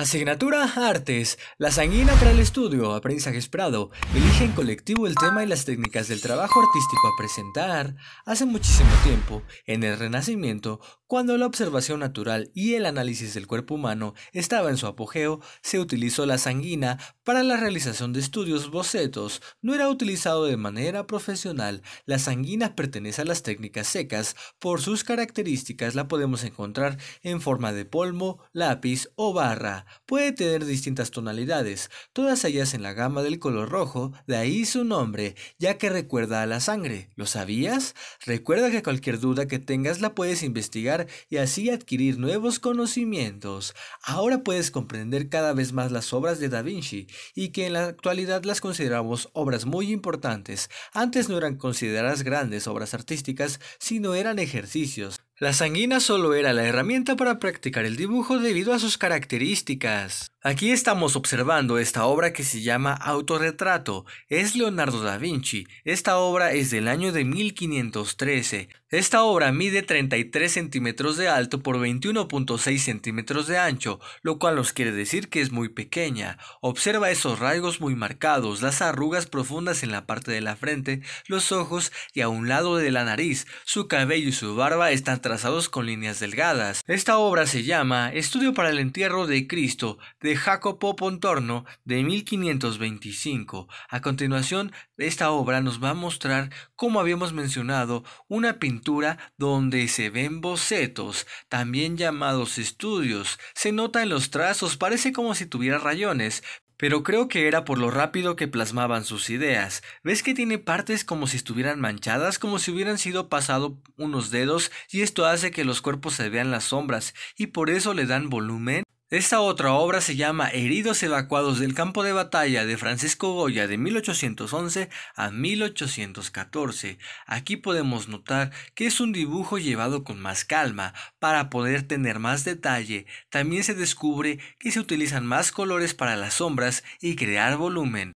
Asignatura Artes. La sanguina para el estudio, aprendizaje esperado. Elige en colectivo el tema y las técnicas del trabajo artístico a presentar. Hace muchísimo tiempo, en el Renacimiento, cuando la observación natural y el análisis del cuerpo humano estaba en su apogeo, se utilizó la sanguina para la realización de estudios bocetos. No era utilizado de manera profesional. La sanguina pertenece a las técnicas secas. Por sus características la podemos encontrar en forma de polvo, lápiz o barra puede tener distintas tonalidades, todas ellas en la gama del color rojo, de ahí su nombre, ya que recuerda a la sangre. ¿Lo sabías? Recuerda que cualquier duda que tengas la puedes investigar y así adquirir nuevos conocimientos. Ahora puedes comprender cada vez más las obras de Da Vinci y que en la actualidad las consideramos obras muy importantes. Antes no eran consideradas grandes obras artísticas, sino eran ejercicios la sanguina solo era la herramienta para practicar el dibujo debido a sus características. Aquí estamos observando esta obra que se llama Autorretrato. Es Leonardo da Vinci. Esta obra es del año de 1513. Esta obra mide 33 centímetros de alto por 21.6 centímetros de ancho, lo cual nos quiere decir que es muy pequeña. Observa esos rasgos muy marcados, las arrugas profundas en la parte de la frente, los ojos y a un lado de la nariz. Su cabello y su barba están trazados con líneas delgadas. Esta obra se llama Estudio para el entierro de Cristo de Jacopo Pontorno de 1525. A continuación, esta obra nos va a mostrar, como habíamos mencionado, una pintura donde se ven bocetos, también llamados estudios. Se nota en los trazos, parece como si tuviera rayones, pero creo que era por lo rápido que plasmaban sus ideas. ¿Ves que tiene partes como si estuvieran manchadas, como si hubieran sido pasado unos dedos y esto hace que los cuerpos se vean las sombras y por eso le dan volumen? Esta otra obra se llama Heridos evacuados del campo de batalla de Francisco Goya de 1811 a 1814. Aquí podemos notar que es un dibujo llevado con más calma para poder tener más detalle. También se descubre que se utilizan más colores para las sombras y crear volumen.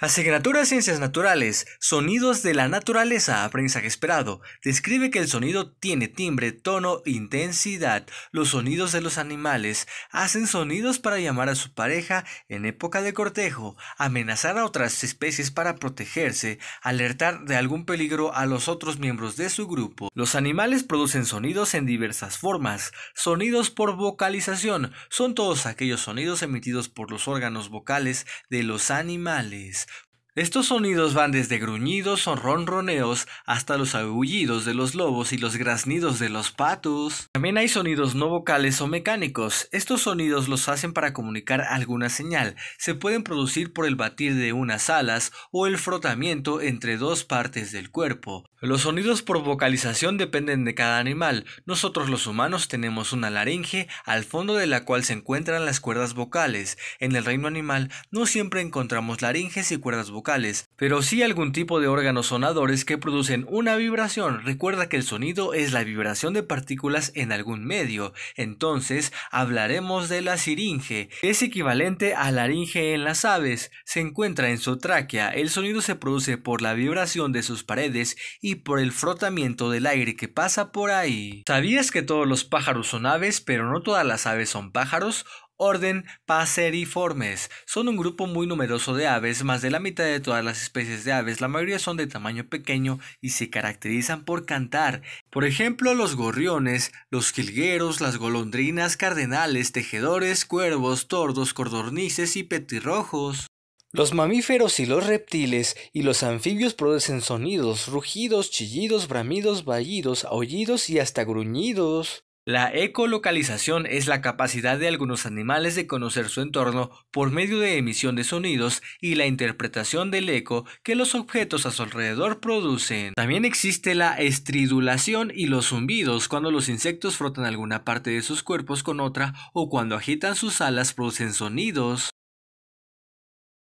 Asignatura de Ciencias Naturales, Sonidos de la Naturaleza, aprendizaje esperado. Describe que el sonido tiene timbre, tono, intensidad. Los sonidos de los animales hacen sonidos para llamar a su pareja en época de cortejo, amenazar a otras especies para protegerse, alertar de algún peligro a los otros miembros de su grupo. Los animales producen sonidos en diversas formas. Sonidos por vocalización son todos aquellos sonidos emitidos por los órganos vocales de los animales. Estos sonidos van desde gruñidos o ronroneos hasta los aullidos de los lobos y los graznidos de los patos. También hay sonidos no vocales o mecánicos. Estos sonidos los hacen para comunicar alguna señal. Se pueden producir por el batir de unas alas o el frotamiento entre dos partes del cuerpo. Los sonidos por vocalización dependen de cada animal. Nosotros los humanos tenemos una laringe al fondo de la cual se encuentran las cuerdas vocales. En el reino animal no siempre encontramos laringes y cuerdas vocales pero sí algún tipo de órganos sonadores que producen una vibración. Recuerda que el sonido es la vibración de partículas en algún medio. Entonces, hablaremos de la siringe. Es equivalente a laringe en las aves. Se encuentra en su tráquea. El sonido se produce por la vibración de sus paredes y por el frotamiento del aire que pasa por ahí. ¿Sabías que todos los pájaros son aves, pero no todas las aves son pájaros? Orden Passeriformes. Son un grupo muy numeroso de aves, más de la mitad de todas las especies de aves, la mayoría son de tamaño pequeño y se caracterizan por cantar. Por ejemplo, los gorriones, los jilgueros, las golondrinas, cardenales, tejedores, cuervos, tordos, cordornices y petirrojos. Los mamíferos y los reptiles y los anfibios producen sonidos, rugidos, chillidos, bramidos, vallidos, aullidos y hasta gruñidos. La ecolocalización es la capacidad de algunos animales de conocer su entorno por medio de emisión de sonidos y la interpretación del eco que los objetos a su alrededor producen. También existe la estridulación y los zumbidos cuando los insectos frotan alguna parte de sus cuerpos con otra o cuando agitan sus alas producen sonidos.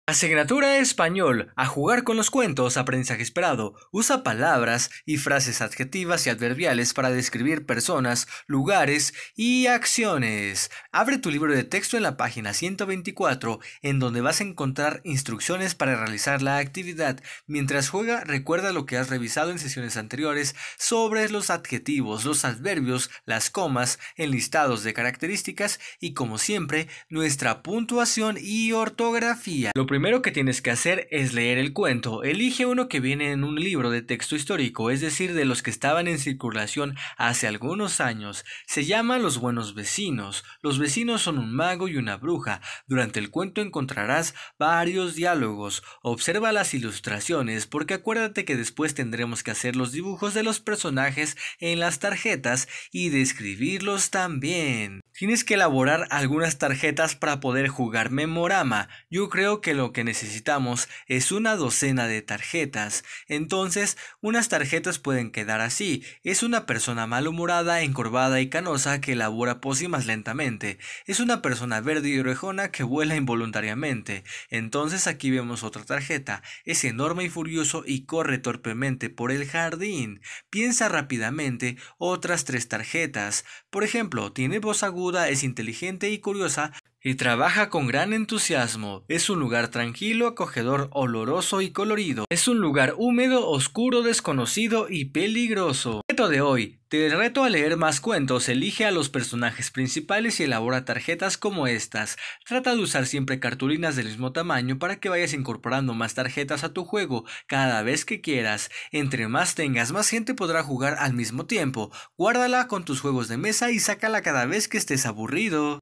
Asignatura español, a jugar con los cuentos, aprendizaje esperado, usa palabras y frases adjetivas y adverbiales para describir personas, lugares y acciones. Abre tu libro de texto en la página 124, en donde vas a encontrar instrucciones para realizar la actividad. Mientras juega, recuerda lo que has revisado en sesiones anteriores sobre los adjetivos, los adverbios, las comas, enlistados de características y, como siempre, nuestra puntuación y ortografía primero que tienes que hacer es leer el cuento. Elige uno que viene en un libro de texto histórico, es decir, de los que estaban en circulación hace algunos años. Se llama Los Buenos Vecinos. Los vecinos son un mago y una bruja. Durante el cuento encontrarás varios diálogos. Observa las ilustraciones, porque acuérdate que después tendremos que hacer los dibujos de los personajes en las tarjetas y describirlos también. Tienes que elaborar algunas tarjetas para poder jugar memorama. Yo creo que lo que necesitamos es una docena de tarjetas. Entonces, unas tarjetas pueden quedar así. Es una persona malhumorada, encorvada y canosa que elabora pócimas lentamente. Es una persona verde y orejona que vuela involuntariamente. Entonces aquí vemos otra tarjeta. Es enorme y furioso y corre torpemente por el jardín. Piensa rápidamente otras tres tarjetas. Por ejemplo, tiene voz aguda, es inteligente y curiosa, y trabaja con gran entusiasmo. Es un lugar tranquilo, acogedor, oloroso y colorido. Es un lugar húmedo, oscuro, desconocido y peligroso. reto de hoy. Te reto a leer más cuentos, elige a los personajes principales y elabora tarjetas como estas. Trata de usar siempre cartulinas del mismo tamaño para que vayas incorporando más tarjetas a tu juego cada vez que quieras. Entre más tengas, más gente podrá jugar al mismo tiempo. Guárdala con tus juegos de mesa y sácala cada vez que estés aburrido.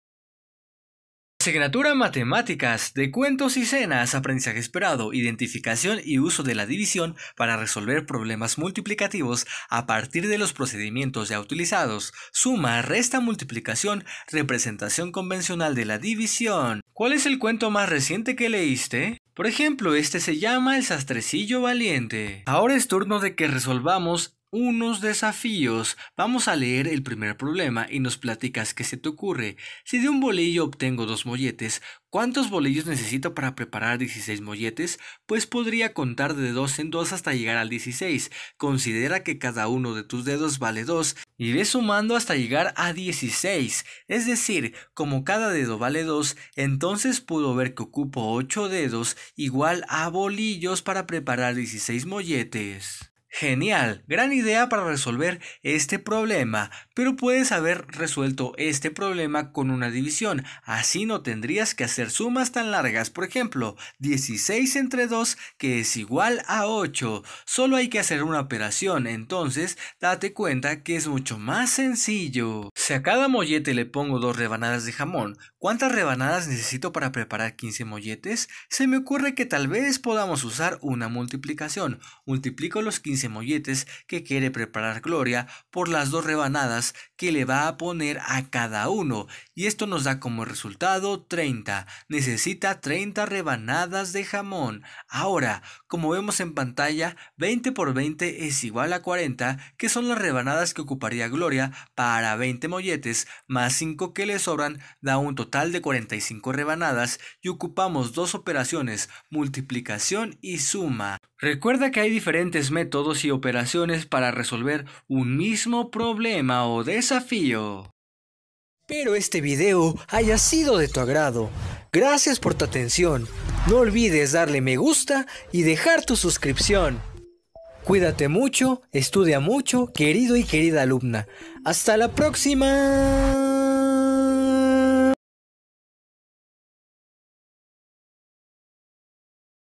Asignatura Matemáticas de cuentos y cenas, aprendizaje esperado, identificación y uso de la división para resolver problemas multiplicativos a partir de los procedimientos ya utilizados, suma, resta, multiplicación, representación convencional de la división. ¿Cuál es el cuento más reciente que leíste? Por ejemplo, este se llama El Sastrecillo Valiente. Ahora es turno de que resolvamos unos desafíos. Vamos a leer el primer problema y nos platicas qué se te ocurre. Si de un bolillo obtengo dos molletes, ¿cuántos bolillos necesito para preparar 16 molletes? Pues podría contar de dos en dos hasta llegar al 16. Considera que cada uno de tus dedos vale 2 y sumando hasta llegar a 16. Es decir, como cada dedo vale 2, entonces puedo ver que ocupo 8 dedos igual a bolillos para preparar 16 molletes. Genial, gran idea para resolver este problema, pero puedes haber resuelto este problema con una división, así no tendrías que hacer sumas tan largas, por ejemplo, 16 entre 2 que es igual a 8, solo hay que hacer una operación, entonces date cuenta que es mucho más sencillo. Si a cada mollete le pongo dos rebanadas de jamón, ¿cuántas rebanadas necesito para preparar 15 molletes? Se me ocurre que tal vez podamos usar una multiplicación, multiplico los 15 molletes que quiere preparar Gloria por las dos rebanadas que le va a poner a cada uno y esto nos da como resultado 30. Necesita 30 rebanadas de jamón. Ahora, como vemos en pantalla, 20 por 20 es igual a 40, que son las rebanadas que ocuparía Gloria para 20 molletes, más 5 que le sobran, da un total de 45 rebanadas y ocupamos dos operaciones, multiplicación y suma. Recuerda que hay diferentes métodos y operaciones para resolver un mismo problema o desafío. Espero este video haya sido de tu agrado. Gracias por tu atención. No olvides darle me gusta y dejar tu suscripción. Cuídate mucho, estudia mucho, querido y querida alumna. Hasta la próxima.